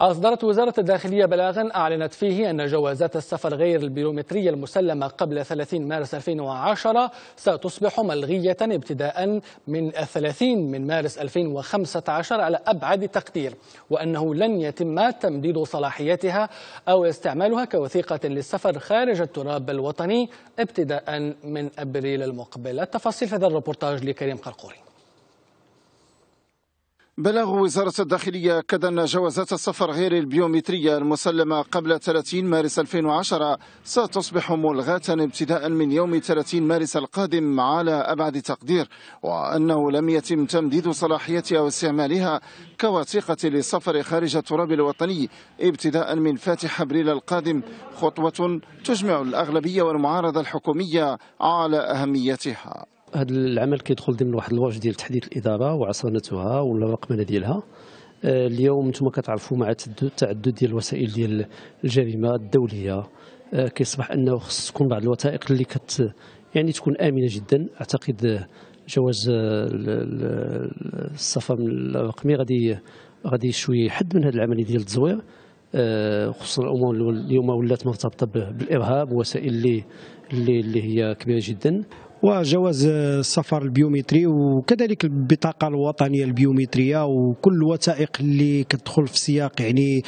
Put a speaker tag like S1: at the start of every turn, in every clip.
S1: أصدرت وزارة الداخلية بلاغا أعلنت فيه أن جوازات السفر غير البيومترية المسلمة قبل 30 مارس 2010 ستصبح ملغية ابتداء من 30 من مارس 2015 على أبعد تقدير وأنه لن يتم تمديد صلاحيتها أو استعمالها كوثيقة للسفر خارج التراب الوطني ابتداء من أبريل المقبل التفاصيل في هذا الربورتاج لكريم قرقوري
S2: بلغ وزارة الداخلية أكد أن جوازات السفر غير البيومترية المسلمة قبل 30 مارس 2010 ستصبح ملغاة ابتداء من يوم 30 مارس القادم على أبعد تقدير وأنه لم يتم تمديد صلاحيتها واستعمالها كوثيقة للسفر خارج التراب الوطني ابتداء من فاتح أبريل القادم خطوة تجمع الأغلبية والمعارضة الحكومية على أهميتها
S3: هذا العمل كيدخل ضمن واحد الواج ديال تحديث الاداره وعصانتها ولا الرقمنه ديالها آه، اليوم انتم كتعرفوا مع التعدد ديال الوسائل ديال الجريمه الدوليه آه، كيصبح انه خص تكون بعض الوثائق اللي كت يعني تكون امنه جدا اعتقد جواز آه، السفر الرقمي غادي غادي شويه يحد من هذه العمليه ديال التزوير خصوصا الامور اليوم ولات مرتبطه بالارهاب ووسائل اللي اللي هي كبيره جدا
S4: وجواز السفر البيومتري وكذلك البطاقه الوطنيه البيومتريه وكل الوثائق اللي كتدخل في سياق يعني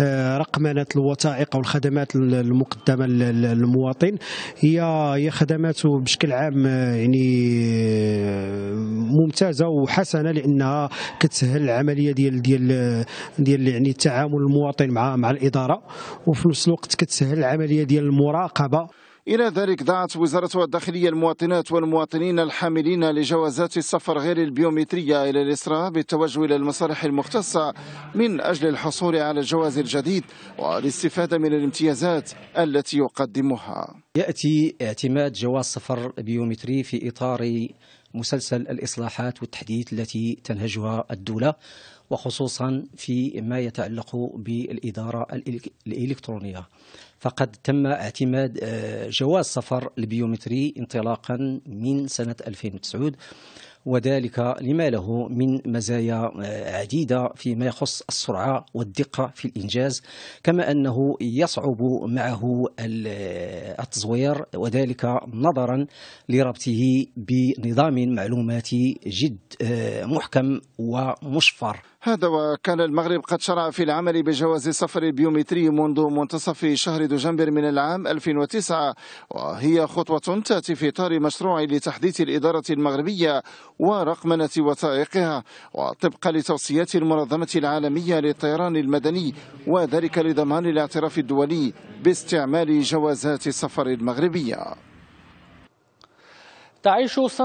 S4: آه، رقمنه الوثائق او الخدمات المقدمه للمواطن هي هي خدمات بشكل عام آه، يعني آه، ممتازه وحسنه لانها كتسهل العمليه ديال ديال ديال يعني التعامل المواطن مع مع الاداره وفي نفس الوقت كتسهل العمليه ديال المراقبه
S2: إلى ذلك دعت وزارة الداخلية المواطنات والمواطنين الحاملين لجوازات السفر غير البيومترية إلى الإسراء بالتوجه إلى المصالح المختصة من أجل الحصول على الجواز الجديد والاستفادة من الامتيازات التي يقدمها
S5: يأتي اعتماد جواز سفر بيومتري في إطار مسلسل الإصلاحات والتحديث التي تنهجها الدولة وخصوصا ما يتعلق بالإدارة الإلكترونية فقد تم اعتماد آه، جواز سفر البيومتري انطلاقا من سنة 2009 وذلك لما له من مزايا آه، عديدة فيما يخص السرعة والدقة في الإنجاز كما أنه يصعب معه آه، التزوير وذلك نظرا لربطه بنظام معلوماتي جد آه، محكم ومشفر
S2: هذا وكان المغرب قد شرع في العمل بجواز السفر البيومتري منذ منتصف شهر دجنبر من العام 2009 وهي خطوة تأتي في إطار مشروع لتحديث الإدارة المغربية ورقمنة وثائقها وطبقا لتوصيات المنظمة العالمية للطيران المدني وذلك لضمان الاعتراف الدولي باستعمال جوازات السفر المغربية تعيش